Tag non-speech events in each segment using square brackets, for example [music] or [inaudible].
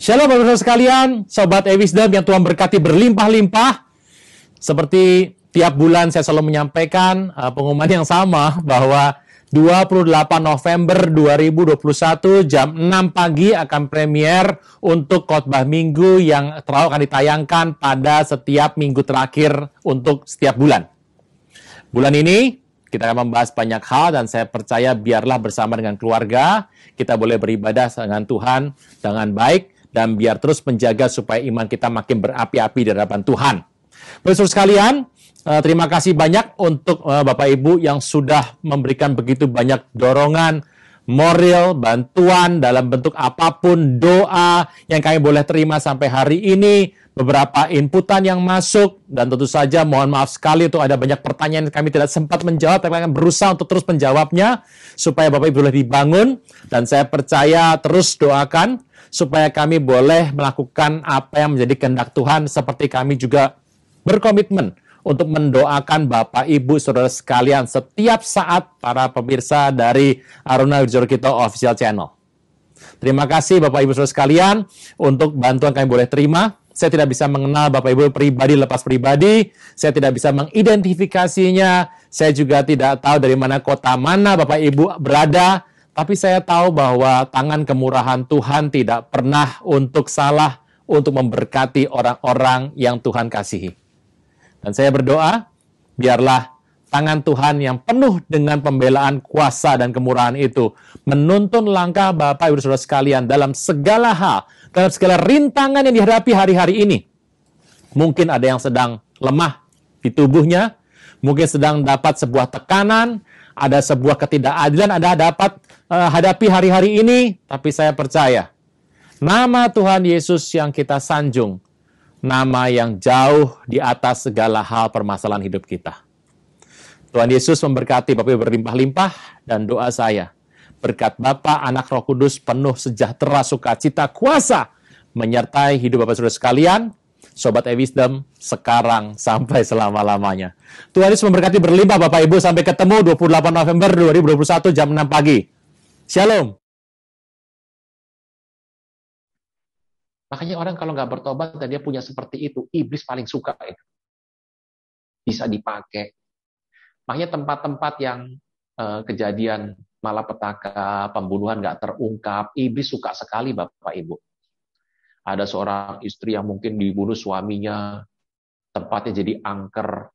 Shalom bapak sekalian, Sobat Ewisdom yang Tuhan berkati berlimpah-limpah. Seperti tiap bulan saya selalu menyampaikan uh, pengumuman yang sama bahwa 28 November 2021 jam 6 pagi akan premier untuk khotbah minggu yang terlalu akan ditayangkan pada setiap minggu terakhir untuk setiap bulan. Bulan ini kita akan membahas banyak hal dan saya percaya biarlah bersama dengan keluarga kita boleh beribadah dengan Tuhan dengan baik dan biar terus menjaga supaya iman kita makin berapi-api di hadapan Tuhan. Besok sekalian, eh, terima kasih banyak untuk eh, Bapak Ibu yang sudah memberikan begitu banyak dorongan, moral, bantuan dalam bentuk apapun, doa yang kami boleh terima sampai hari ini, beberapa inputan yang masuk, dan tentu saja mohon maaf sekali untuk ada banyak pertanyaan yang kami tidak sempat menjawab, tapi akan berusaha untuk terus menjawabnya, supaya Bapak Ibu boleh dibangun, dan saya percaya terus doakan, supaya kami boleh melakukan apa yang menjadi kehendak Tuhan seperti kami juga berkomitmen untuk mendoakan Bapak Ibu Saudara sekalian setiap saat para pemirsa dari Aruna Kito Official Channel. Terima kasih Bapak Ibu Saudara sekalian untuk bantuan kami boleh terima saya tidak bisa mengenal Bapak Ibu pribadi lepas pribadi, saya tidak bisa mengidentifikasinya, saya juga tidak tahu dari mana kota mana Bapak Ibu berada, tapi saya tahu bahwa tangan kemurahan Tuhan tidak pernah untuk salah untuk memberkati orang-orang yang Tuhan kasihi. Dan saya berdoa, biarlah tangan Tuhan yang penuh dengan pembelaan kuasa dan kemurahan itu menuntun langkah Bapak Ibu Saudara sekalian dalam segala hal, dalam segala rintangan yang dihadapi hari-hari ini. Mungkin ada yang sedang lemah di tubuhnya, mungkin sedang dapat sebuah tekanan, ada sebuah ketidakadilan Anda dapat uh, hadapi hari-hari ini, tapi saya percaya nama Tuhan Yesus yang kita sanjung, nama yang jauh di atas segala hal permasalahan hidup kita. Tuhan Yesus memberkati Bapak berlimpah-limpah dan doa saya. Berkat Bapa, Anak Roh Kudus penuh sejahtera, sukacita, kuasa menyertai hidup Bapak Saudara sekalian Sobat E-Wisdom sekarang sampai selama-lamanya. Tuhan Yesus memberkati berlimpah Bapak Ibu sampai ketemu 28 November 2021 jam 6 pagi. Shalom. Makanya orang kalau nggak bertobat dan dia punya seperti itu, iblis paling suka itu. Bisa dipakai. Makanya tempat-tempat yang eh, kejadian malapetaka, pembunuhan nggak terungkap, iblis suka sekali Bapak Ibu. Ada seorang istri yang mungkin dibunuh suaminya, tempatnya jadi angker.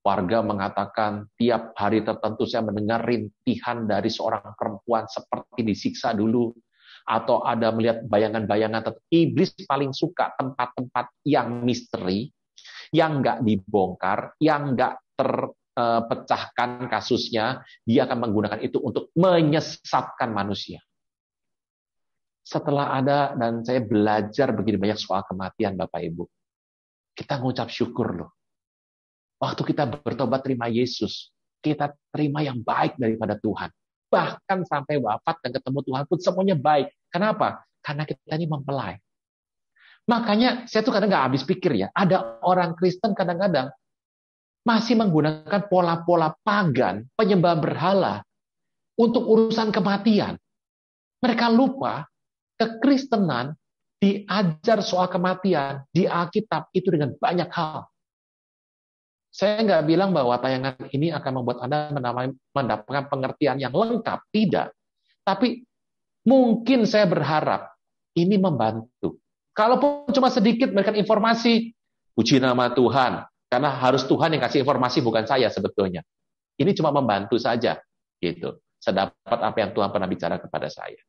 Warga mengatakan tiap hari tertentu saya mendengar rintihan dari seorang perempuan seperti disiksa dulu. Atau ada melihat bayangan-bayangan. Iblis paling suka tempat-tempat yang misteri, yang nggak dibongkar, yang nggak terpecahkan eh, kasusnya, dia akan menggunakan itu untuk menyesatkan manusia setelah ada dan saya belajar begini banyak soal kematian Bapak Ibu, kita mengucap syukur loh. Waktu kita bertobat terima Yesus, kita terima yang baik daripada Tuhan. Bahkan sampai wafat dan ketemu Tuhan pun semuanya baik. Kenapa? Karena kita ini mempelai. Makanya saya tuh kadang nggak habis pikir ya. Ada orang Kristen kadang-kadang masih menggunakan pola-pola pagan, penyembah berhala untuk urusan kematian. Mereka lupa Kekristenan diajar soal kematian di Alkitab itu dengan banyak hal. Saya nggak bilang bahwa tayangan ini akan membuat Anda mendapatkan pengertian yang lengkap. Tidak. Tapi mungkin saya berharap ini membantu. Kalaupun cuma sedikit memberikan informasi, puji nama Tuhan. Karena harus Tuhan yang kasih informasi, bukan saya sebetulnya. Ini cuma membantu saja. gitu. Sedapat apa yang Tuhan pernah bicara kepada saya.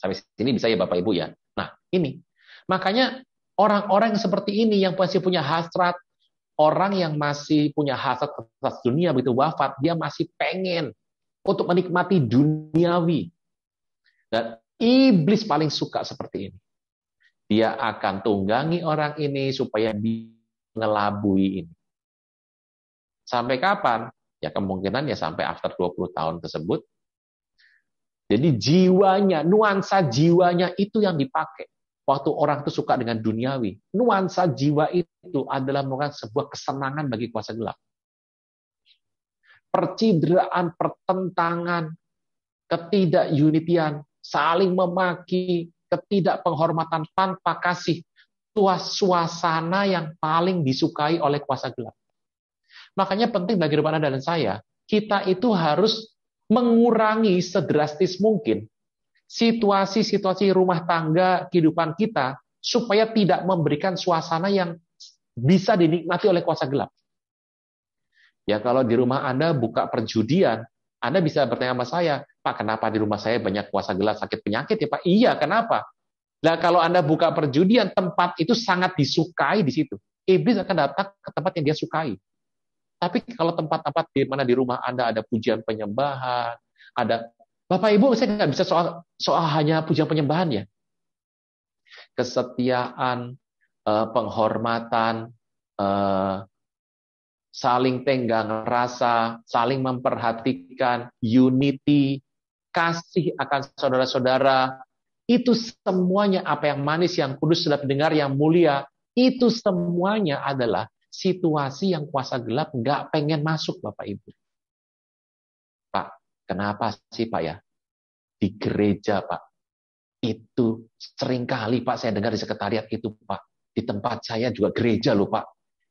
Sampai sini bisa ya Bapak Ibu ya. Nah, ini. Makanya orang-orang seperti ini yang masih punya hasrat, orang yang masih punya hasrat atas dunia begitu wafat, dia masih pengen untuk menikmati duniawi. Dan iblis paling suka seperti ini. Dia akan tunggangi orang ini supaya mengelabui ini. Sampai kapan? Ya kemungkinan ya sampai after 20 tahun tersebut jadi jiwanya, nuansa jiwanya itu yang dipakai. Waktu orang itu suka dengan duniawi, nuansa jiwa itu adalah merupakan sebuah kesenangan bagi kuasa gelap. Percideraan, pertentangan, ketidakunitian, saling memaki, ketidakpenghormatan tanpa kasih, tuas suasana yang paling disukai oleh kuasa gelap. Makanya penting bagi hidup Anda dan saya, kita itu harus mengurangi sedrastis mungkin situasi-situasi rumah tangga kehidupan kita supaya tidak memberikan suasana yang bisa dinikmati oleh kuasa gelap. Ya kalau di rumah Anda buka perjudian, Anda bisa bertanya sama saya, Pak kenapa di rumah saya banyak kuasa gelap sakit penyakit ya Pak? Iya kenapa? Nah kalau Anda buka perjudian, tempat itu sangat disukai di situ. Iblis akan datang ke tempat yang dia sukai. Tapi kalau tempat-tempat di mana di rumah Anda ada pujian penyembahan, ada Bapak Ibu saya nggak bisa soal soal hanya pujian penyembahan ya. Kesetiaan, eh, penghormatan, eh, saling tenggang rasa, saling memperhatikan, unity, kasih akan saudara-saudara, itu semuanya apa yang manis, yang kudus sudah pendengar, yang mulia, itu semuanya adalah situasi yang kuasa gelap nggak pengen masuk Bapak Ibu. Pak, kenapa sih Pak ya? Di gereja Pak, itu seringkali Pak saya dengar di sekretariat itu Pak. Di tempat saya juga gereja loh Pak.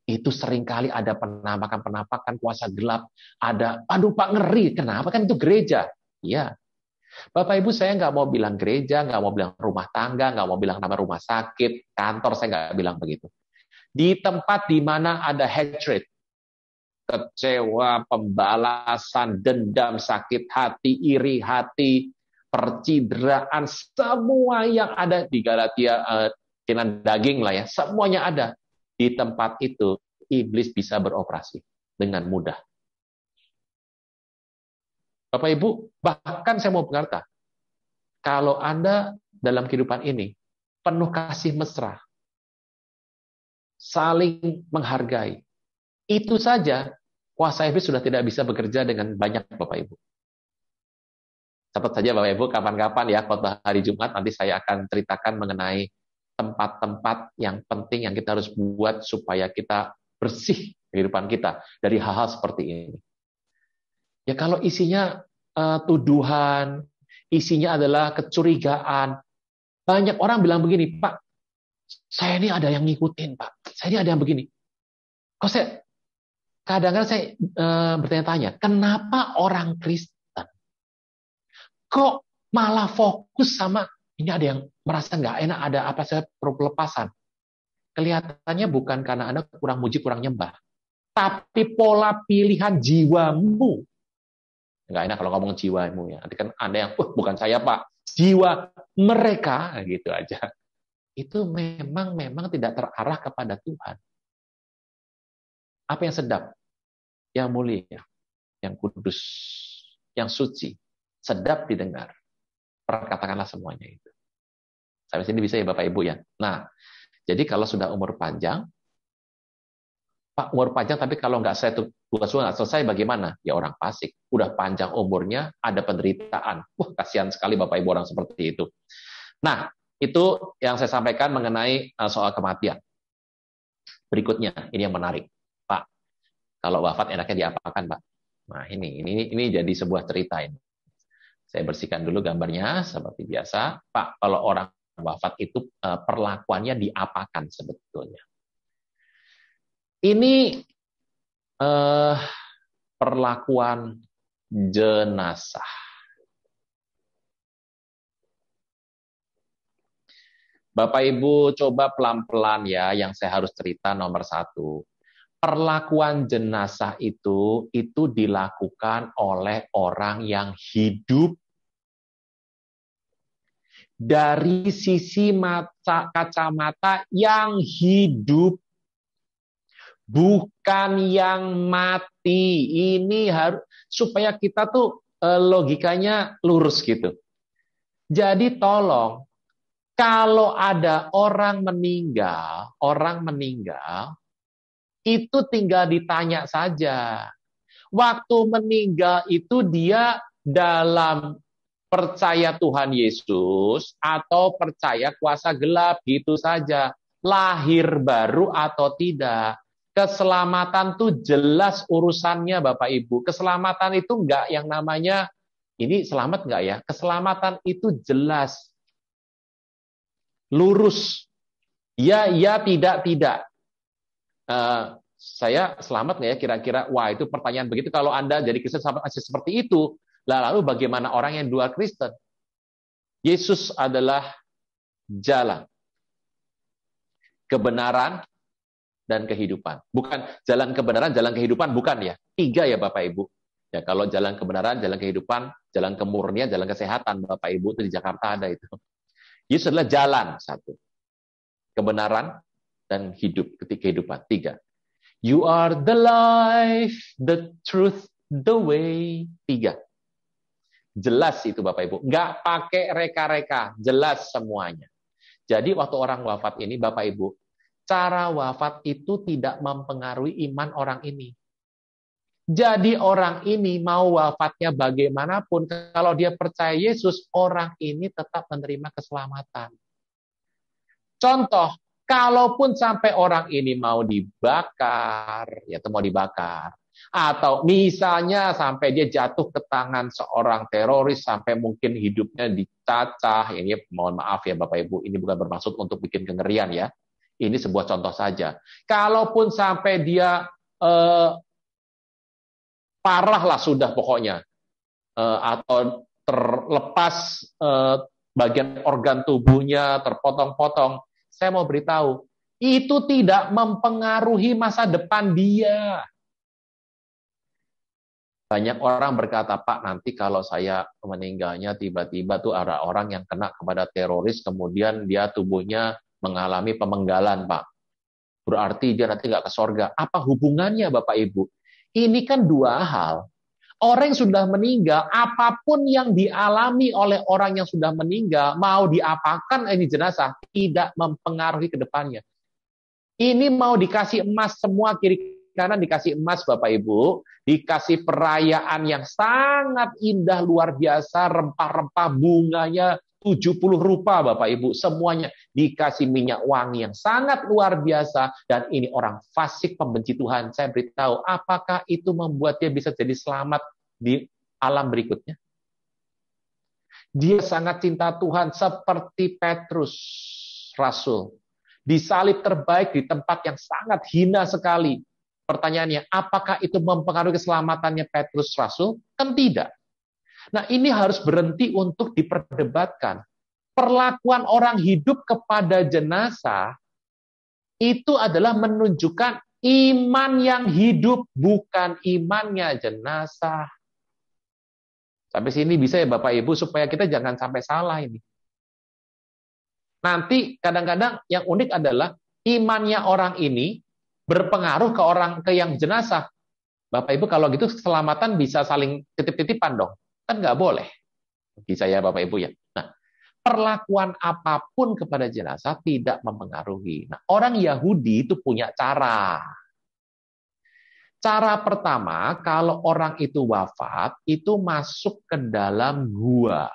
Itu seringkali ada penampakan-penampakan kuasa gelap. Ada, aduh Pak ngeri, kenapa kan itu gereja? Iya, Bapak Ibu saya nggak mau bilang gereja, nggak mau bilang rumah tangga, nggak mau bilang nama rumah sakit, kantor saya nggak bilang begitu di tempat di mana ada hatred, kecewa, pembalasan, dendam, sakit hati, iri hati, percideraan, semua yang ada di Galatia uh, daging lah ya, semuanya ada di tempat itu iblis bisa beroperasi dengan mudah. Bapak Ibu, bahkan saya mau berkata, kalau Anda dalam kehidupan ini penuh kasih mesra, saling menghargai. Itu saja kuasa iblis sudah tidak bisa bekerja dengan banyak Bapak Ibu. Catat saja Bapak Ibu kapan-kapan ya khotbah hari Jumat nanti saya akan ceritakan mengenai tempat-tempat yang penting yang kita harus buat supaya kita bersih kehidupan kita dari hal-hal seperti ini. Ya kalau isinya uh, tuduhan, isinya adalah kecurigaan. Banyak orang bilang begini, Pak, saya ini ada yang ngikutin Pak, saya ini ada yang begini. Kok saya kadang-kadang saya e, bertanya-tanya, kenapa orang Kristen kok malah fokus sama ini ada yang merasa nggak enak, ada apa saya perlu pelepasan. Kelihatannya bukan karena Anda kurang muji, kurang nyembah. Tapi pola pilihan jiwamu. Nggak enak kalau ngomong jiwamu ya. Nanti kan ada yang, wah bukan saya Pak. Jiwa mereka, gitu aja itu memang memang tidak terarah kepada Tuhan. Apa yang sedap, yang mulia, yang kudus, yang suci, sedap didengar. Perkatakanlah semuanya itu. Sampai sini bisa ya Bapak Ibu ya. Nah, jadi kalau sudah umur panjang, Pak umur panjang tapi kalau nggak saya tugas nggak selesai bagaimana? Ya orang pasik. Udah panjang umurnya ada penderitaan. Wah kasihan sekali Bapak Ibu orang seperti itu. Nah, itu yang saya sampaikan mengenai eh, soal kematian. Berikutnya, ini yang menarik, Pak. Kalau wafat enaknya diapakan, Pak? Nah, ini ini ini jadi sebuah cerita ini. Saya bersihkan dulu gambarnya seperti biasa. Pak, kalau orang wafat itu eh, perlakuannya diapakan sebetulnya? Ini eh, perlakuan jenazah Bapak Ibu coba pelan-pelan ya yang saya harus cerita nomor satu. Perlakuan jenazah itu itu dilakukan oleh orang yang hidup dari sisi mata, kacamata yang hidup bukan yang mati. Ini harus supaya kita tuh eh, logikanya lurus gitu. Jadi tolong kalau ada orang meninggal, orang meninggal itu tinggal ditanya saja. Waktu meninggal itu dia dalam percaya Tuhan Yesus atau percaya kuasa gelap itu saja. Lahir baru atau tidak. Keselamatan tuh jelas urusannya Bapak Ibu. Keselamatan itu enggak yang namanya ini selamat enggak ya? Keselamatan itu jelas lurus. Ya, ya, tidak, tidak. Uh, saya selamat nggak ya kira-kira? Wah, itu pertanyaan begitu. Kalau Anda jadi Kristen sampai seperti itu, lalu bagaimana orang yang dua Kristen? Yesus adalah jalan, kebenaran, dan kehidupan. Bukan jalan kebenaran, jalan kehidupan, bukan ya. Tiga ya Bapak Ibu. Ya, kalau jalan kebenaran, jalan kehidupan, jalan kemurnian, jalan kesehatan, Bapak Ibu itu di Jakarta ada itu. Yesus adalah jalan satu, kebenaran dan hidup ketika kehidupan tiga. You are the life, the truth, the way tiga. Jelas itu Bapak Ibu, nggak pakai reka-reka, jelas semuanya. Jadi waktu orang wafat ini Bapak Ibu, cara wafat itu tidak mempengaruhi iman orang ini. Jadi orang ini mau wafatnya bagaimanapun, kalau dia percaya Yesus, orang ini tetap menerima keselamatan. Contoh, kalaupun sampai orang ini mau dibakar, ya itu mau dibakar, atau misalnya sampai dia jatuh ke tangan seorang teroris sampai mungkin hidupnya dicacah, ini ya, ya, mohon maaf ya Bapak Ibu, ini bukan bermaksud untuk bikin kengerian ya. Ini sebuah contoh saja. Kalaupun sampai dia eh, parah lah sudah pokoknya uh, atau terlepas uh, bagian organ tubuhnya terpotong-potong saya mau beritahu itu tidak mempengaruhi masa depan dia banyak orang berkata Pak nanti kalau saya meninggalnya tiba-tiba tuh ada orang yang kena kepada teroris kemudian dia tubuhnya mengalami pemenggalan Pak berarti dia nanti nggak ke sorga apa hubungannya Bapak Ibu ini kan dua hal. Orang yang sudah meninggal, apapun yang dialami oleh orang yang sudah meninggal, mau diapakan ini jenazah, tidak mempengaruhi ke depannya. Ini mau dikasih emas semua kiri kanan dikasih emas Bapak Ibu, dikasih perayaan yang sangat indah luar biasa, rempah-rempah bunganya 70 rupa Bapak Ibu semuanya dikasih minyak wangi yang sangat luar biasa dan ini orang fasik pembenci Tuhan saya beritahu apakah itu membuat dia bisa jadi selamat di alam berikutnya dia sangat cinta Tuhan seperti Petrus rasul disalib terbaik di tempat yang sangat hina sekali pertanyaannya apakah itu mempengaruhi keselamatannya Petrus rasul kan tidak Nah, ini harus berhenti untuk diperdebatkan. Perlakuan orang hidup kepada jenazah itu adalah menunjukkan iman yang hidup, bukan imannya jenazah. Sampai sini bisa ya Bapak Ibu, supaya kita jangan sampai salah ini. Nanti kadang-kadang yang unik adalah imannya orang ini berpengaruh ke orang ke yang jenazah. Bapak Ibu kalau gitu keselamatan bisa saling titip-titipan dong. Kan nggak boleh. Bagi saya, Bapak Ibu ya. Nah, perlakuan apapun kepada jenazah tidak mempengaruhi. Nah, orang Yahudi itu punya cara. Cara pertama, kalau orang itu wafat, itu masuk ke dalam gua.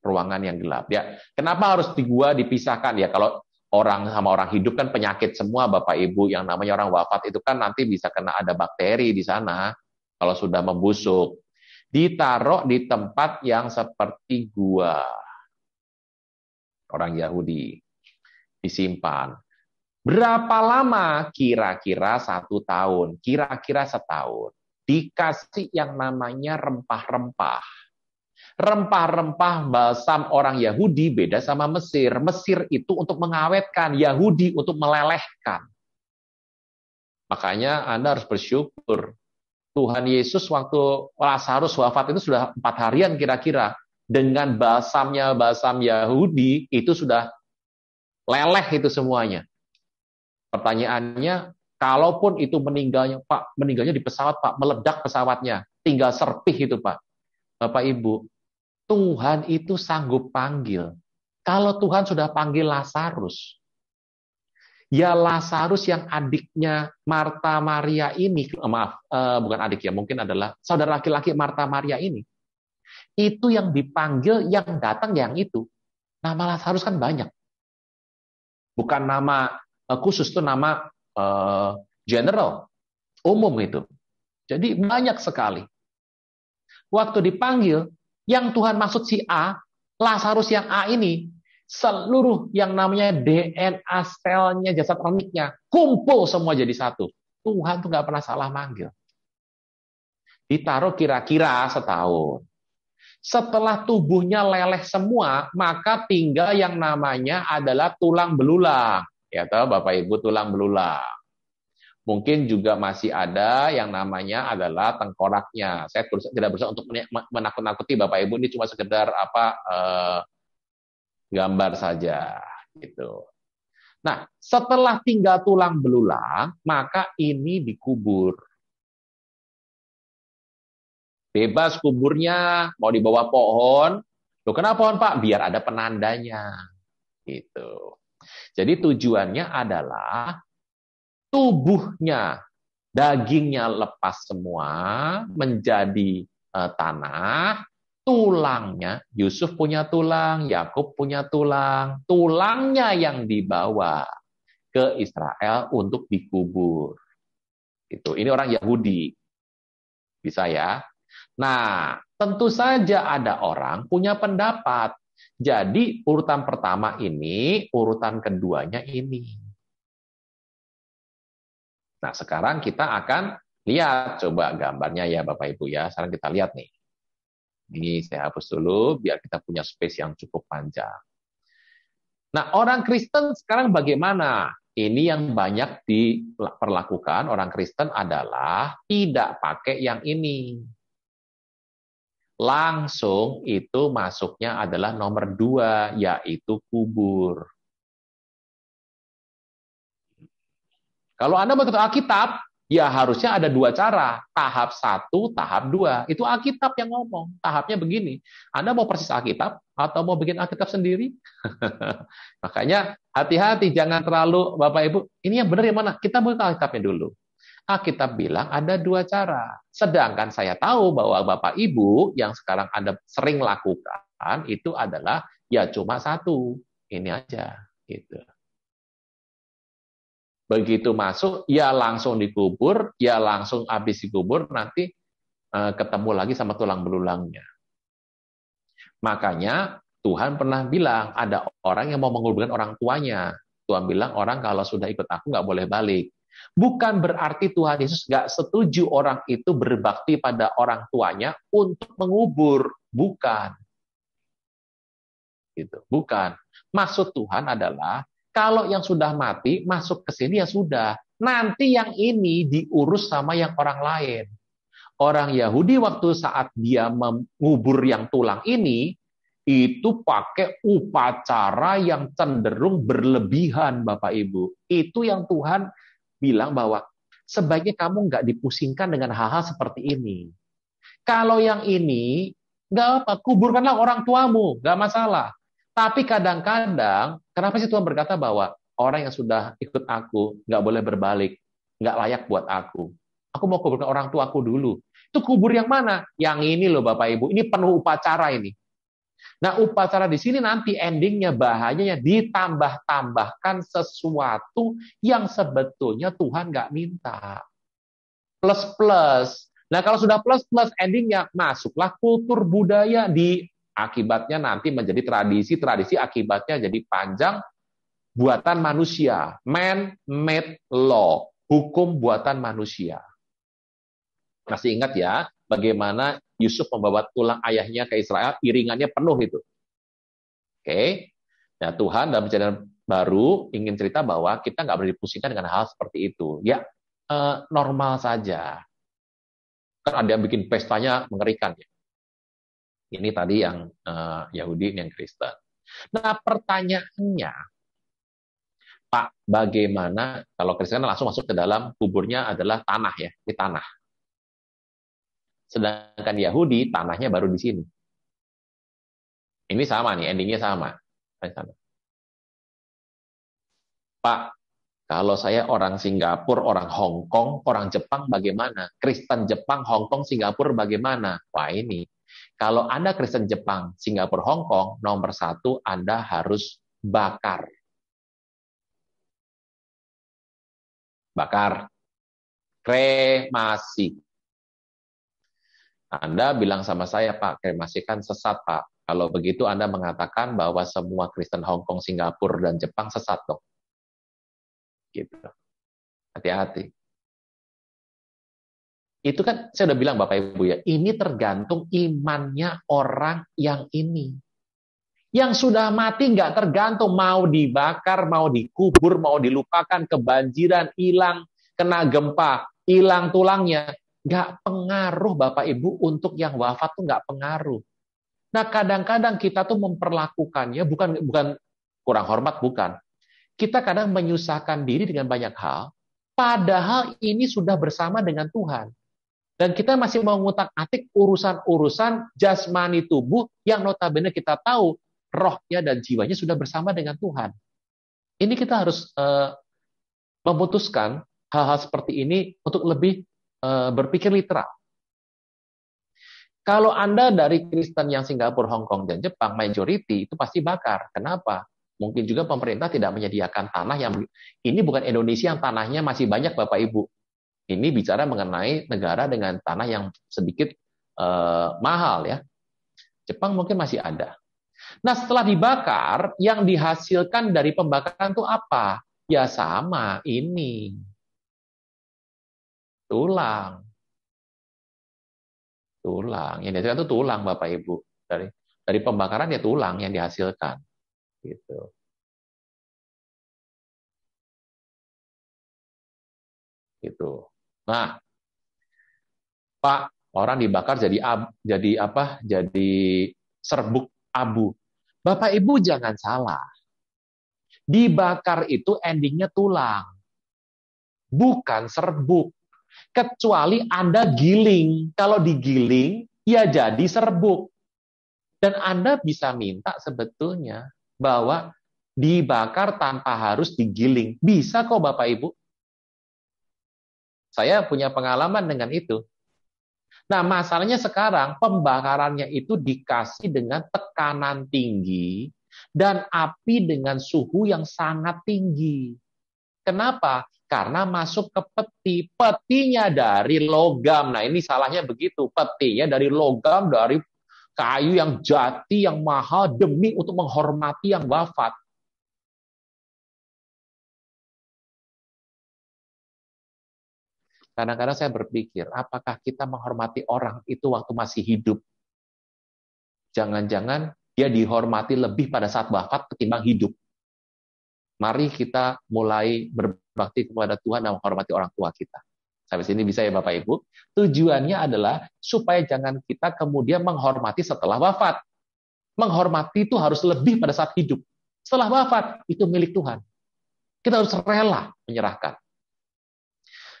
Ruangan yang gelap. Ya, kenapa harus di gua dipisahkan ya? Kalau orang sama orang hidup kan penyakit semua Bapak Ibu yang namanya orang wafat itu kan nanti bisa kena ada bakteri di sana kalau sudah membusuk ditaruh di tempat yang seperti gua. Orang Yahudi disimpan. Berapa lama? Kira-kira satu tahun, kira-kira setahun. Dikasih yang namanya rempah-rempah. Rempah-rempah balsam orang Yahudi beda sama Mesir. Mesir itu untuk mengawetkan, Yahudi untuk melelehkan. Makanya Anda harus bersyukur Tuhan Yesus waktu Lazarus wafat itu sudah empat harian kira-kira. Dengan basamnya basam Yahudi itu sudah leleh itu semuanya. Pertanyaannya, kalaupun itu meninggalnya, Pak, meninggalnya di pesawat, Pak, meledak pesawatnya, tinggal serpih itu, Pak. Bapak Ibu, Tuhan itu sanggup panggil. Kalau Tuhan sudah panggil Lazarus, ya Lazarus yang adiknya Marta Maria ini, eh, maaf, eh, bukan adik ya, mungkin adalah saudara laki-laki Marta Maria ini, itu yang dipanggil yang datang yang itu. Nama Lazarus kan banyak. Bukan nama eh, khusus, itu nama general, umum itu. Jadi banyak sekali. Waktu dipanggil, yang Tuhan maksud si A, Lazarus yang A ini seluruh yang namanya DNA selnya jasad organiknya kumpul semua jadi satu. Tuhan tuh nggak pernah salah manggil. Ditaruh kira-kira setahun. Setelah tubuhnya leleh semua, maka tinggal yang namanya adalah tulang belulang. Ya tahu Bapak Ibu tulang belulang. Mungkin juga masih ada yang namanya adalah tengkoraknya. Saya tidak berusaha untuk menakut-nakuti Bapak Ibu ini cuma sekedar apa eh, gambar saja gitu. Nah, setelah tinggal tulang belulang, maka ini dikubur. Bebas kuburnya, mau di bawah pohon. Loh, kenapa pohon, Pak? Biar ada penandanya. Gitu. Jadi tujuannya adalah tubuhnya, dagingnya lepas semua menjadi uh, tanah, tulangnya, Yusuf punya tulang, Yakub punya tulang, tulangnya yang dibawa ke Israel untuk dikubur. Itu ini orang Yahudi. Bisa ya. Nah, tentu saja ada orang punya pendapat. Jadi urutan pertama ini, urutan keduanya ini. Nah, sekarang kita akan lihat coba gambarnya ya Bapak Ibu ya. Sekarang kita lihat nih. Ini saya hapus dulu biar kita punya space yang cukup panjang. Nah, orang Kristen sekarang bagaimana? Ini yang banyak diperlakukan orang Kristen adalah tidak pakai yang ini. Langsung itu masuknya adalah nomor dua, yaitu kubur. Kalau Anda mau Alkitab, ah, Ya harusnya ada dua cara, tahap satu, tahap dua. Itu Alkitab yang ngomong. Tahapnya begini, Anda mau persis Alkitab atau mau bikin Alkitab sendiri? [laughs] Makanya hati-hati, jangan terlalu Bapak Ibu. Ini yang benar yang mana? Kita buka Alkitabnya dulu. Alkitab bilang ada dua cara. Sedangkan saya tahu bahwa Bapak Ibu yang sekarang Anda sering lakukan itu adalah ya cuma satu. Ini aja. Gitu. Begitu masuk, ya langsung dikubur, ya langsung habis dikubur, nanti eh, ketemu lagi sama tulang belulangnya. Makanya Tuhan pernah bilang ada orang yang mau menguburkan orang tuanya. Tuhan bilang orang kalau sudah ikut aku nggak boleh balik. Bukan berarti Tuhan Yesus nggak setuju orang itu berbakti pada orang tuanya untuk mengubur, bukan. Gitu, bukan. Maksud Tuhan adalah kalau yang sudah mati masuk ke sini ya sudah. Nanti yang ini diurus sama yang orang lain. Orang Yahudi waktu saat dia mengubur yang tulang ini itu pakai upacara yang cenderung berlebihan Bapak Ibu. Itu yang Tuhan bilang bahwa sebaiknya kamu nggak dipusingkan dengan hal-hal seperti ini. Kalau yang ini nggak apa, kuburkanlah orang tuamu, nggak masalah. Tapi kadang-kadang Kenapa sih Tuhan berkata bahwa orang yang sudah ikut aku nggak boleh berbalik, nggak layak buat aku? Aku mau kuburkan orang tua aku dulu. Itu kubur yang mana? Yang ini loh Bapak Ibu. Ini penuh upacara ini. Nah upacara di sini nanti endingnya bahayanya ditambah-tambahkan sesuatu yang sebetulnya Tuhan nggak minta. Plus-plus. Nah kalau sudah plus-plus endingnya masuklah kultur budaya di Akibatnya nanti menjadi tradisi, tradisi akibatnya jadi panjang buatan manusia, man made law, hukum buatan manusia. Masih ingat ya, bagaimana Yusuf membawa tulang ayahnya ke Israel, iringannya penuh itu. Oke, okay. Ya, nah Tuhan dalam perjanjian baru ingin cerita bahwa kita nggak boleh dipusingkan dengan hal seperti itu. Ya, eh, normal saja. Kan ada yang bikin pestanya mengerikan ya. Ini tadi yang uh, Yahudi, ini yang Kristen. Nah pertanyaannya, Pak, bagaimana kalau Kristen langsung masuk ke dalam kuburnya adalah tanah ya, di tanah. Sedangkan Yahudi tanahnya baru di sini. Ini sama nih, endingnya sama. Pak, kalau saya orang Singapura, orang Hongkong, orang Jepang bagaimana? Kristen Jepang, Hongkong, Singapura bagaimana? Wah ini kalau Anda Kristen Jepang, Singapura, Hong Kong, nomor satu Anda harus bakar. Bakar. Kremasi. Anda bilang sama saya, Pak, kremasi kan sesat, Pak. Kalau begitu Anda mengatakan bahwa semua Kristen Hong Kong, Singapura, dan Jepang sesat, dong. Gitu. Hati-hati. Itu kan saya udah bilang Bapak Ibu ya, ini tergantung imannya orang yang ini. Yang sudah mati nggak tergantung mau dibakar, mau dikubur, mau dilupakan, kebanjiran, hilang, kena gempa, hilang tulangnya. Nggak pengaruh Bapak Ibu untuk yang wafat tuh nggak pengaruh. Nah kadang-kadang kita tuh memperlakukannya bukan bukan kurang hormat bukan. Kita kadang menyusahkan diri dengan banyak hal, padahal ini sudah bersama dengan Tuhan. Dan kita masih mau ngutak-atik urusan-urusan jasmani tubuh yang notabene kita tahu rohnya dan jiwanya sudah bersama dengan Tuhan. Ini kita harus uh, memutuskan hal-hal seperti ini untuk lebih uh, berpikir literal. Kalau Anda dari Kristen yang Singapura, Hong Kong, dan Jepang, majority itu pasti bakar. Kenapa? Mungkin juga pemerintah tidak menyediakan tanah yang ini bukan Indonesia yang tanahnya masih banyak Bapak Ibu. Ini bicara mengenai negara dengan tanah yang sedikit eh, mahal ya. Jepang mungkin masih ada. Nah setelah dibakar, yang dihasilkan dari pembakaran itu apa? Ya sama, ini. Tulang. Tulang. Yang dihasilkan itu tulang, Bapak Ibu. Dari dari pembakaran ya tulang yang dihasilkan. Gitu. Gitu. Nah, Pak, orang dibakar jadi ab, jadi apa? Jadi serbuk abu. Bapak Ibu jangan salah. Dibakar itu endingnya tulang. Bukan serbuk. Kecuali Anda giling. Kalau digiling, ya jadi serbuk. Dan Anda bisa minta sebetulnya bahwa dibakar tanpa harus digiling. Bisa kok Bapak Ibu. Saya punya pengalaman dengan itu. Nah, masalahnya sekarang pembakarannya itu dikasih dengan tekanan tinggi dan api dengan suhu yang sangat tinggi. Kenapa? Karena masuk ke peti. Petinya dari logam. Nah, ini salahnya begitu. Petinya dari logam, dari kayu yang jati, yang mahal, demi untuk menghormati yang wafat. Kadang-kadang saya berpikir, apakah kita menghormati orang itu waktu masih hidup? Jangan-jangan dia dihormati lebih pada saat wafat ketimbang hidup. Mari kita mulai berbakti kepada Tuhan dan menghormati orang tua kita. Sampai sini bisa ya Bapak Ibu. Tujuannya adalah supaya jangan kita kemudian menghormati setelah wafat. Menghormati itu harus lebih pada saat hidup. Setelah wafat, itu milik Tuhan. Kita harus rela menyerahkan.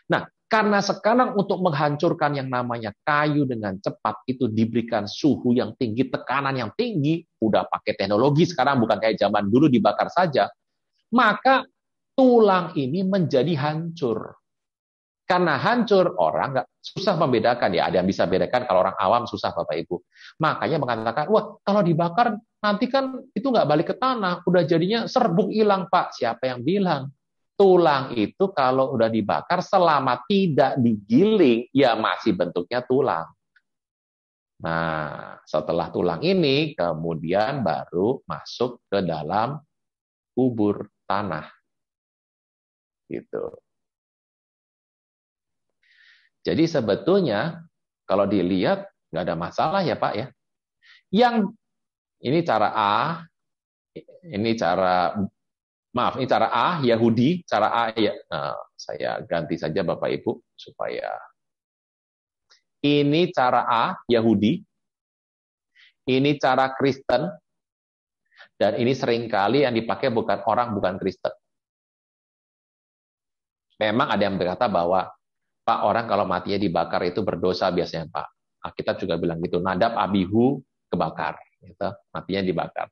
Nah, karena sekarang untuk menghancurkan yang namanya kayu dengan cepat itu diberikan suhu yang tinggi, tekanan yang tinggi, udah pakai teknologi sekarang bukan kayak zaman dulu dibakar saja, maka tulang ini menjadi hancur. Karena hancur orang nggak susah membedakan ya, ada yang bisa bedakan kalau orang awam susah Bapak Ibu. Makanya mengatakan, wah kalau dibakar nanti kan itu nggak balik ke tanah, udah jadinya serbuk hilang Pak. Siapa yang bilang? tulang itu kalau udah dibakar selama tidak digiling ya masih bentuknya tulang. Nah, setelah tulang ini kemudian baru masuk ke dalam kubur tanah. Gitu. Jadi sebetulnya kalau dilihat nggak ada masalah ya Pak ya. Yang ini cara A, ini cara maaf ini cara A Yahudi, cara A ya. Nah, saya ganti saja Bapak Ibu supaya ini cara A Yahudi, ini cara Kristen, dan ini seringkali yang dipakai bukan orang bukan Kristen. Memang ada yang berkata bahwa Pak orang kalau matinya dibakar itu berdosa biasanya Pak. Nah, kita juga bilang gitu. Nadab Abihu kebakar gitu. matinya dibakar.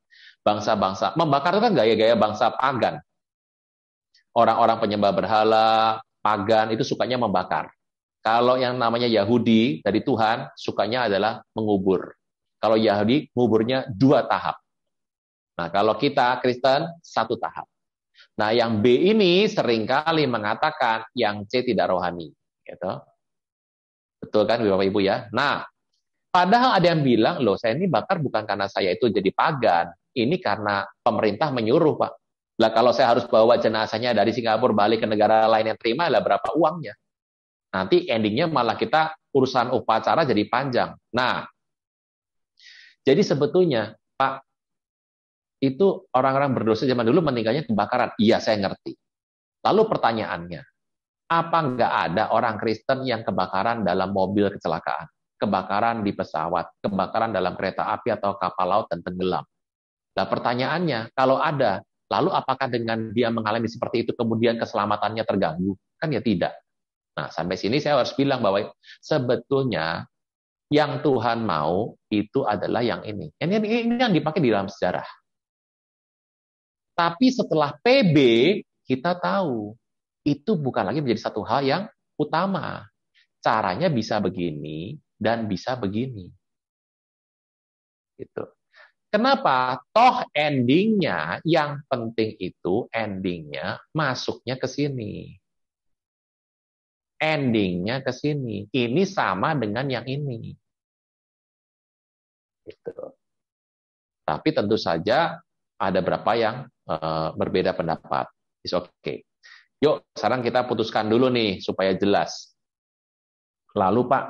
Bangsa-bangsa membakar itu kan gaya-gaya bangsa pagan. Orang-orang penyembah berhala, pagan itu sukanya membakar. Kalau yang namanya Yahudi dari Tuhan sukanya adalah mengubur. Kalau Yahudi nguburnya dua tahap. Nah, kalau kita Kristen satu tahap. Nah, yang B ini seringkali mengatakan yang C tidak rohani, gitu. Betul kan Bapak Ibu ya? Nah, Padahal ada yang bilang, loh saya ini bakar bukan karena saya itu jadi pagan, ini karena pemerintah menyuruh Pak. Lah kalau saya harus bawa jenazahnya dari Singapura balik ke negara lain yang terima, lah berapa uangnya? Nanti endingnya malah kita urusan upacara jadi panjang. Nah, jadi sebetulnya Pak, itu orang-orang berdosa zaman dulu meninggalnya kebakaran. Iya, saya ngerti. Lalu pertanyaannya, apa nggak ada orang Kristen yang kebakaran dalam mobil kecelakaan? kebakaran di pesawat, kebakaran dalam kereta api atau kapal laut dan tenggelam. Nah pertanyaannya, kalau ada, lalu apakah dengan dia mengalami seperti itu kemudian keselamatannya terganggu? Kan ya tidak. Nah sampai sini saya harus bilang bahwa sebetulnya yang Tuhan mau itu adalah yang ini. Ini, ini yang dipakai di dalam sejarah. Tapi setelah PB, kita tahu itu bukan lagi menjadi satu hal yang utama. Caranya bisa begini, dan bisa begini. Gitu. Kenapa? Toh endingnya yang penting itu endingnya masuknya ke sini. Endingnya ke sini. Ini sama dengan yang ini. Gitu. Tapi tentu saja ada berapa yang uh, berbeda pendapat. Is okay. Yuk, sekarang kita putuskan dulu nih supaya jelas. Lalu Pak,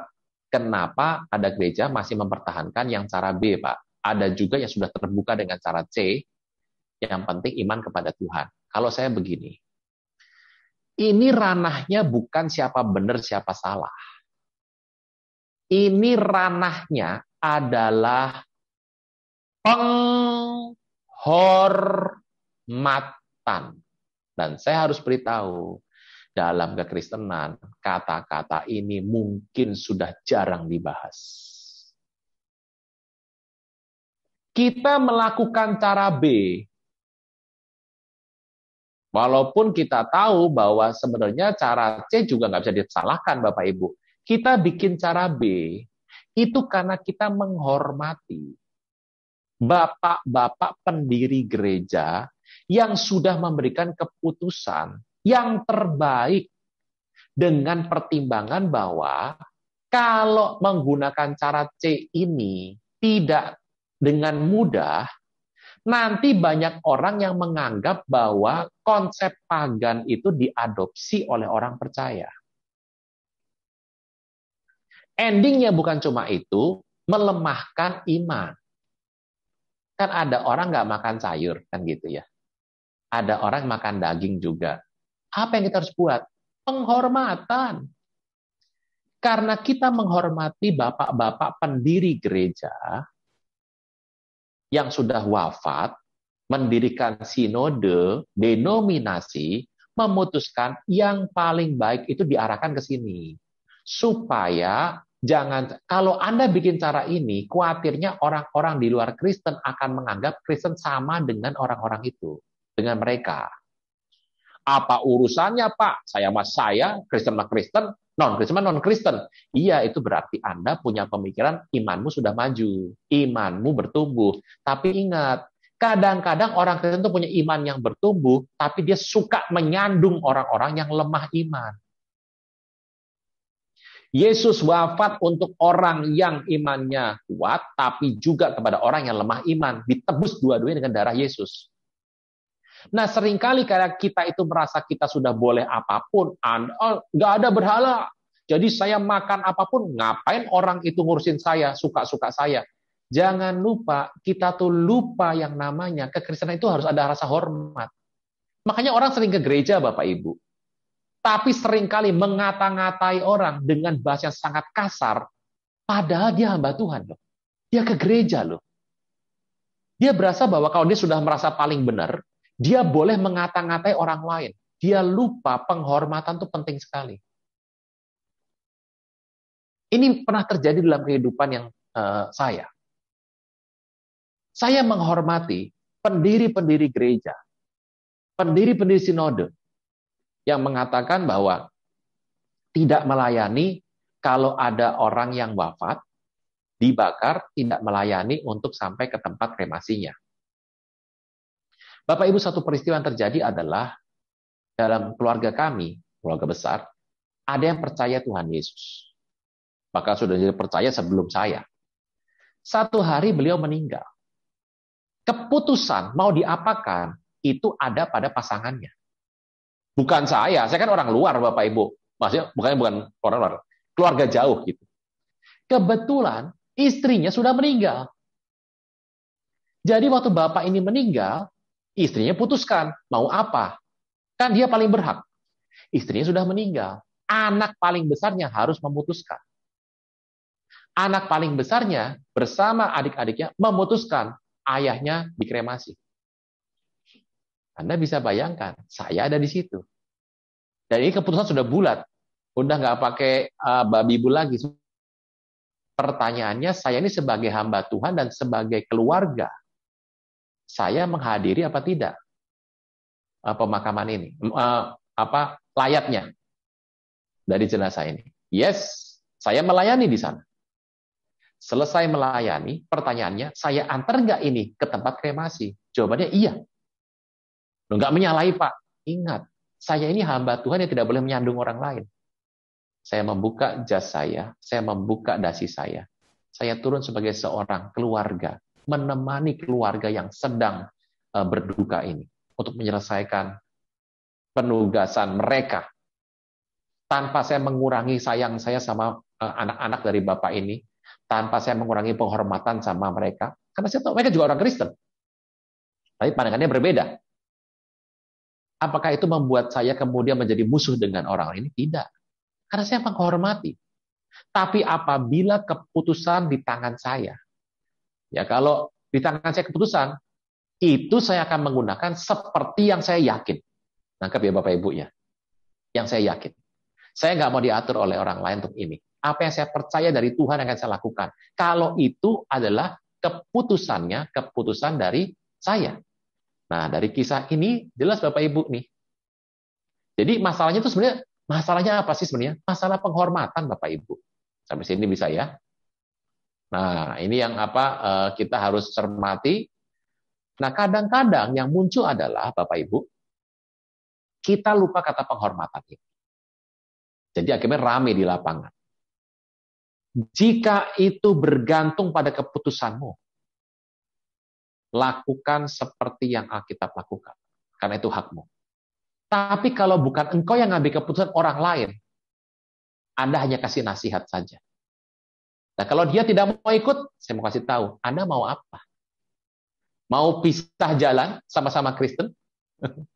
Kenapa ada gereja masih mempertahankan yang cara B, Pak? Ada juga yang sudah terbuka dengan cara C. Yang penting iman kepada Tuhan. Kalau saya begini, ini ranahnya bukan siapa benar, siapa salah. Ini ranahnya adalah penghormatan. Dan saya harus beritahu, dalam kekristenan, kata-kata ini mungkin sudah jarang dibahas. Kita melakukan cara B, walaupun kita tahu bahwa sebenarnya cara C juga nggak bisa disalahkan, Bapak Ibu. Kita bikin cara B, itu karena kita menghormati bapak-bapak pendiri gereja yang sudah memberikan keputusan yang terbaik dengan pertimbangan bahwa kalau menggunakan cara C ini tidak dengan mudah, nanti banyak orang yang menganggap bahwa konsep pagan itu diadopsi oleh orang percaya. Endingnya bukan cuma itu, melemahkan iman. Kan ada orang nggak makan sayur, kan gitu ya. Ada orang makan daging juga. Apa yang kita harus buat? Penghormatan. Karena kita menghormati bapak-bapak pendiri gereja yang sudah wafat, mendirikan sinode, denominasi, memutuskan yang paling baik itu diarahkan ke sini. Supaya jangan kalau Anda bikin cara ini, khawatirnya orang-orang di luar Kristen akan menganggap Kristen sama dengan orang-orang itu, dengan mereka. Apa urusannya, Pak? Saya mas saya, Kristen mah Kristen, non Kristen mah non Kristen. Iya, itu berarti Anda punya pemikiran imanmu sudah maju, imanmu bertumbuh. Tapi ingat, kadang-kadang orang Kristen itu punya iman yang bertumbuh, tapi dia suka menyandung orang-orang yang lemah iman. Yesus wafat untuk orang yang imannya kuat, tapi juga kepada orang yang lemah iman. Ditebus dua-duanya dengan darah Yesus. Nah seringkali karena kita itu merasa kita sudah boleh apapun, eh, nggak ada berhala. Jadi saya makan apapun, ngapain orang itu ngurusin saya, suka-suka saya. Jangan lupa, kita tuh lupa yang namanya kekristenan itu harus ada rasa hormat. Makanya orang sering ke gereja Bapak Ibu. Tapi seringkali mengata-ngatai orang dengan bahasa yang sangat kasar. Padahal dia hamba Tuhan. Loh. Dia ke gereja loh. Dia berasa bahwa kalau dia sudah merasa paling benar, dia boleh mengata-ngatai orang lain. Dia lupa penghormatan itu penting sekali. Ini pernah terjadi dalam kehidupan yang uh, saya. Saya menghormati pendiri-pendiri gereja, pendiri-pendiri sinode yang mengatakan bahwa tidak melayani kalau ada orang yang wafat, dibakar, tidak melayani untuk sampai ke tempat kremasinya. Bapak Ibu satu peristiwa yang terjadi adalah dalam keluarga kami, keluarga besar, ada yang percaya Tuhan Yesus. Maka sudah jadi percaya sebelum saya. Satu hari beliau meninggal. Keputusan mau diapakan itu ada pada pasangannya. Bukan saya, saya kan orang luar Bapak Ibu. Maksudnya bukan bukan orang luar, keluarga jauh gitu. Kebetulan istrinya sudah meninggal. Jadi waktu bapak ini meninggal, Istrinya putuskan, mau apa? Kan dia paling berhak. Istrinya sudah meninggal. Anak paling besarnya harus memutuskan. Anak paling besarnya bersama adik-adiknya memutuskan ayahnya dikremasi. Anda bisa bayangkan, saya ada di situ. Dan ini keputusan sudah bulat. Udah nggak pakai uh, babi ibu lagi. Pertanyaannya, saya ini sebagai hamba Tuhan dan sebagai keluarga, saya menghadiri apa tidak eh, pemakaman ini, eh, apa layaknya dari jenazah ini. Yes, saya melayani di sana. Selesai melayani, pertanyaannya, saya antar nggak ini ke tempat kremasi? Jawabannya iya. Nggak menyalahi, Pak. Ingat, saya ini hamba Tuhan yang tidak boleh menyandung orang lain. Saya membuka jas saya, saya membuka dasi saya. Saya turun sebagai seorang keluarga menemani keluarga yang sedang eh, berduka ini untuk menyelesaikan penugasan mereka tanpa saya mengurangi sayang saya sama eh, anak-anak dari bapak ini tanpa saya mengurangi penghormatan sama mereka karena saya tahu mereka juga orang Kristen tapi pandangannya berbeda apakah itu membuat saya kemudian menjadi musuh dengan orang ini tidak karena saya menghormati tapi apabila keputusan di tangan saya Ya kalau di tangan saya keputusan, itu saya akan menggunakan seperti yang saya yakin. Nangkep ya Bapak Ibu ya. Yang saya yakin. Saya nggak mau diatur oleh orang lain untuk ini. Apa yang saya percaya dari Tuhan yang akan saya lakukan. Kalau itu adalah keputusannya, keputusan dari saya. Nah, dari kisah ini jelas Bapak Ibu nih. Jadi masalahnya itu sebenarnya masalahnya apa sih sebenarnya? Masalah penghormatan Bapak Ibu. Sampai sini bisa ya. Nah, ini yang apa eh, kita harus cermati. Nah, kadang-kadang yang muncul adalah Bapak Ibu, kita lupa kata penghormatan ini. Jadi akhirnya rame di lapangan. Jika itu bergantung pada keputusanmu, lakukan seperti yang Alkitab lakukan. Karena itu hakmu. Tapi kalau bukan engkau yang ngambil keputusan orang lain, Anda hanya kasih nasihat saja. Nah, kalau dia tidak mau ikut, saya mau kasih tahu, Anda mau apa? Mau pisah jalan sama-sama Kristen? [laughs]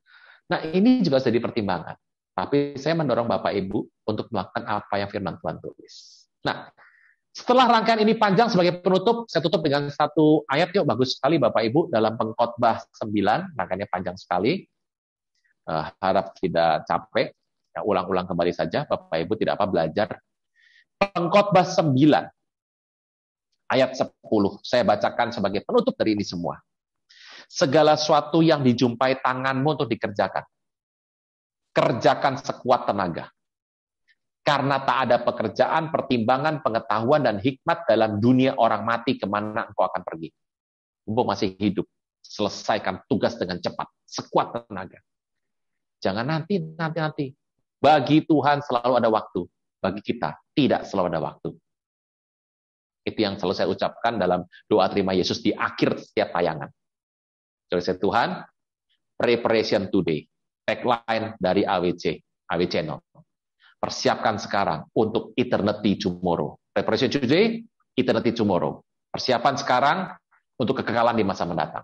Nah, ini juga sudah pertimbangan. Tapi saya mendorong Bapak Ibu untuk melakukan apa yang firman Tuhan tulis. Nah, setelah rangkaian ini panjang sebagai penutup, saya tutup dengan satu ayat yuk bagus sekali Bapak Ibu dalam pengkhotbah 9, rangkaiannya panjang sekali. Uh, harap tidak capek. Ya, ulang-ulang kembali saja Bapak Ibu tidak apa belajar. Pengkhotbah 9 ayat 10. Saya bacakan sebagai penutup dari ini semua. Segala sesuatu yang dijumpai tanganmu untuk dikerjakan. Kerjakan sekuat tenaga. Karena tak ada pekerjaan, pertimbangan, pengetahuan, dan hikmat dalam dunia orang mati kemana engkau akan pergi. Engkau masih hidup. Selesaikan tugas dengan cepat. Sekuat tenaga. Jangan nanti, nanti, nanti. Bagi Tuhan selalu ada waktu. Bagi kita tidak selalu ada waktu itu yang selalu saya ucapkan dalam doa terima Yesus di akhir setiap tayangan. Jadi saya Tuhan, preparation today. Tagline dari AWC, AWC Channel. Persiapkan sekarang untuk eternity tomorrow. Preparation today, eternity tomorrow. Persiapan sekarang untuk kekekalan di masa mendatang.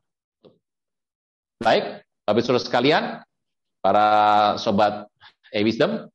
Baik, Bapak Suruh sekalian, para sobat E-Wisdom,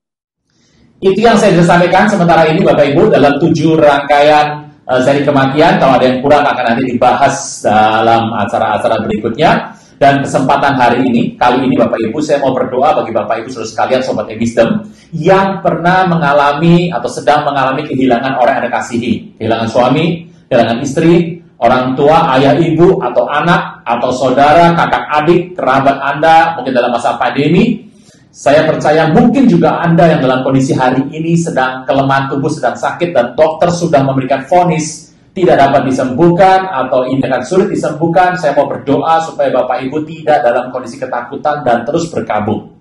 itu yang saya sampaikan sementara ini Bapak Ibu dalam tujuh rangkaian uh, eh, seri kematian. Kalau ada yang kurang akan nanti dibahas dalam acara-acara berikutnya. Dan kesempatan hari ini, kali ini Bapak Ibu, saya mau berdoa bagi Bapak Ibu seluruh sekalian Sobat Ebisdom yang pernah mengalami atau sedang mengalami kehilangan orang yang dikasihi. Kehilangan suami, kehilangan istri, orang tua, ayah ibu, atau anak, atau saudara, kakak adik, kerabat Anda, mungkin dalam masa pandemi, saya percaya mungkin juga Anda yang dalam kondisi hari ini sedang kelemahan tubuh, sedang sakit, dan dokter sudah memberikan vonis tidak dapat disembuhkan atau ini akan sulit disembuhkan. Saya mau berdoa supaya Bapak Ibu tidak dalam kondisi ketakutan dan terus berkabung.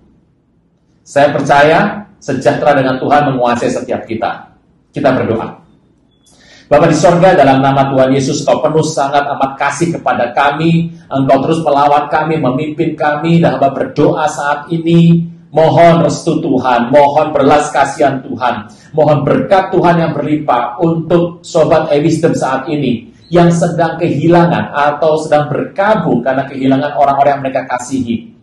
Saya percaya sejahtera dengan Tuhan menguasai setiap kita. Kita berdoa. Bapak di sorga dalam nama Tuhan Yesus Kau penuh sangat amat kasih kepada kami Engkau terus melawat kami, memimpin kami Dan hamba berdoa saat ini Mohon restu Tuhan, mohon berlas kasihan Tuhan, mohon berkat Tuhan yang berlimpah untuk Sobat Ewisdom saat ini yang sedang kehilangan atau sedang berkabung karena kehilangan orang-orang yang mereka kasihi.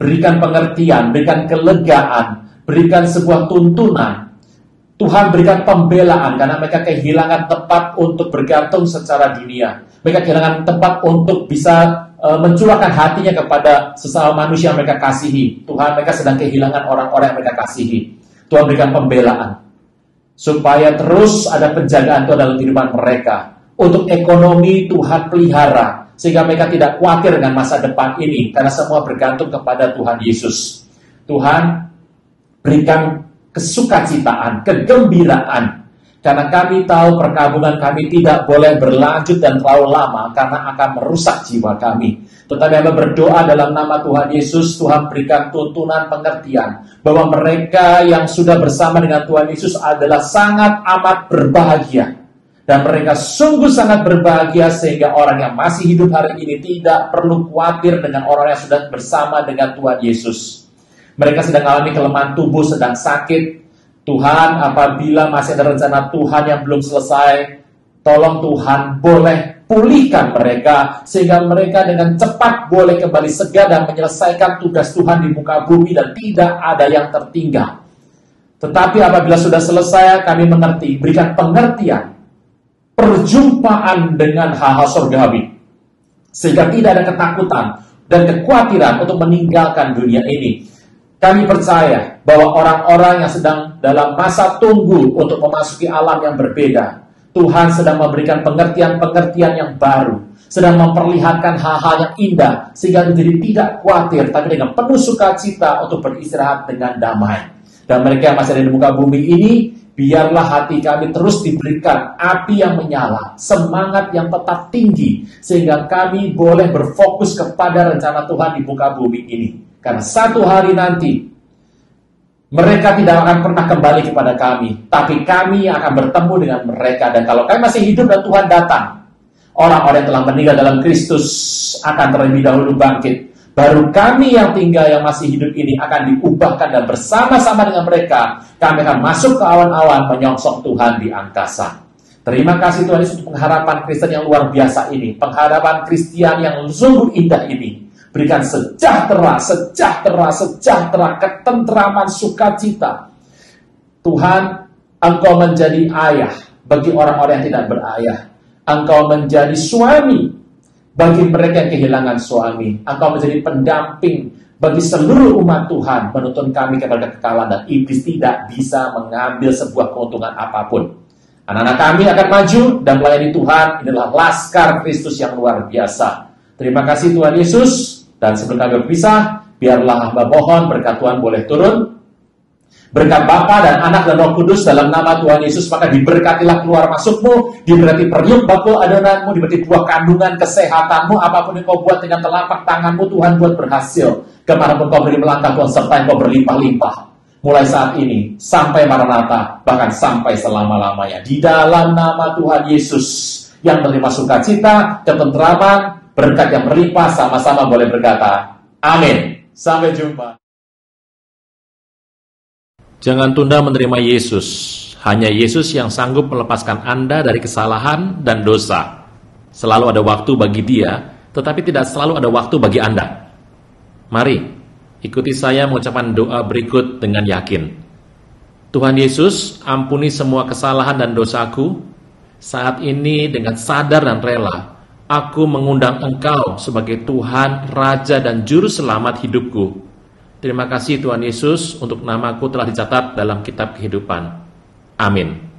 Berikan pengertian, berikan kelegaan, berikan sebuah tuntunan Tuhan berikan pembelaan karena mereka kehilangan tempat untuk bergantung secara dunia. Mereka kehilangan tempat untuk bisa e, mencurahkan hatinya kepada sesama manusia yang mereka kasihi. Tuhan mereka sedang kehilangan orang-orang yang mereka kasihi. Tuhan berikan pembelaan. Supaya terus ada penjagaan Tuhan dalam kehidupan mereka. Untuk ekonomi Tuhan pelihara. Sehingga mereka tidak khawatir dengan masa depan ini. Karena semua bergantung kepada Tuhan Yesus. Tuhan berikan kesukacitaan, kegembiraan. Karena kami tahu perkabungan kami tidak boleh berlanjut dan terlalu lama karena akan merusak jiwa kami. Tetapi kami berdoa dalam nama Tuhan Yesus, Tuhan berikan tuntunan pengertian bahwa mereka yang sudah bersama dengan Tuhan Yesus adalah sangat amat berbahagia dan mereka sungguh sangat berbahagia sehingga orang yang masih hidup hari ini tidak perlu khawatir dengan orang yang sudah bersama dengan Tuhan Yesus. Mereka sedang alami kelemahan tubuh, sedang sakit. Tuhan, apabila masih ada rencana Tuhan yang belum selesai, tolong Tuhan boleh pulihkan mereka sehingga mereka dengan cepat boleh kembali segar dan menyelesaikan tugas Tuhan di muka bumi dan tidak ada yang tertinggal. Tetapi apabila sudah selesai, kami mengerti, berikan pengertian, perjumpaan dengan hal-hal surgawi, sehingga tidak ada ketakutan dan kekhawatiran untuk meninggalkan dunia ini kami percaya bahwa orang-orang yang sedang dalam masa tunggu untuk memasuki alam yang berbeda, Tuhan sedang memberikan pengertian-pengertian yang baru, sedang memperlihatkan hal-hal yang indah, sehingga menjadi tidak khawatir, tapi dengan penuh sukacita untuk beristirahat dengan damai. Dan mereka yang masih ada di muka bumi ini, biarlah hati kami terus diberikan api yang menyala, semangat yang tetap tinggi, sehingga kami boleh berfokus kepada rencana Tuhan di muka bumi ini. Karena satu hari nanti mereka tidak akan pernah kembali kepada kami, tapi kami yang akan bertemu dengan mereka. Dan kalau kami masih hidup dan Tuhan datang, orang-orang yang telah meninggal dalam Kristus akan terlebih dahulu bangkit. Baru kami yang tinggal yang masih hidup ini akan diubahkan dan bersama-sama dengan mereka, kami akan masuk ke awan-awan menyongsong Tuhan di angkasa. Terima kasih Tuhan Yesus untuk pengharapan Kristen yang luar biasa ini, pengharapan Kristen yang sungguh indah ini. Berikan sejahtera, sejahtera, sejahtera, ketentraman, sukacita. Tuhan, engkau menjadi ayah bagi orang-orang yang tidak berayah. Engkau menjadi suami bagi mereka yang kehilangan suami. Engkau menjadi pendamping bagi seluruh umat Tuhan menuntun kami kepada kekalahan dan iblis tidak bisa mengambil sebuah keuntungan apapun. Anak-anak kami akan maju dan melayani Tuhan. Inilah laskar Kristus yang luar biasa. Terima kasih Tuhan Yesus. Dan sebelum kami berpisah, biarlah hamba mohon berkat Tuhan boleh turun. Berkat Bapa dan Anak dan Roh Kudus dalam nama Tuhan Yesus, maka diberkatilah keluar masukmu, diberkati periuk bakul adonanmu, diberkati buah kandungan kesehatanmu, apapun yang kau buat dengan telapak tanganmu, Tuhan buat berhasil. pun kau beri melangkah, Tuhan serta kau berlimpah-limpah mulai saat ini sampai Maranatha, bahkan sampai selama-lamanya. Di dalam nama Tuhan Yesus yang menerima sukacita, ketentraman, berkat yang berlimpah sama-sama boleh berkata amin. Sampai jumpa. Jangan tunda menerima Yesus. Hanya Yesus yang sanggup melepaskan Anda dari kesalahan dan dosa. Selalu ada waktu bagi dia, tetapi tidak selalu ada waktu bagi Anda. Mari, ikuti saya mengucapkan doa berikut dengan yakin. Tuhan Yesus, ampuni semua kesalahan dan dosaku. Saat ini dengan sadar dan rela, Aku mengundang engkau sebagai Tuhan, Raja dan Juru Selamat hidupku. Terima kasih Tuhan Yesus untuk namaku telah dicatat dalam kitab kehidupan. Amin.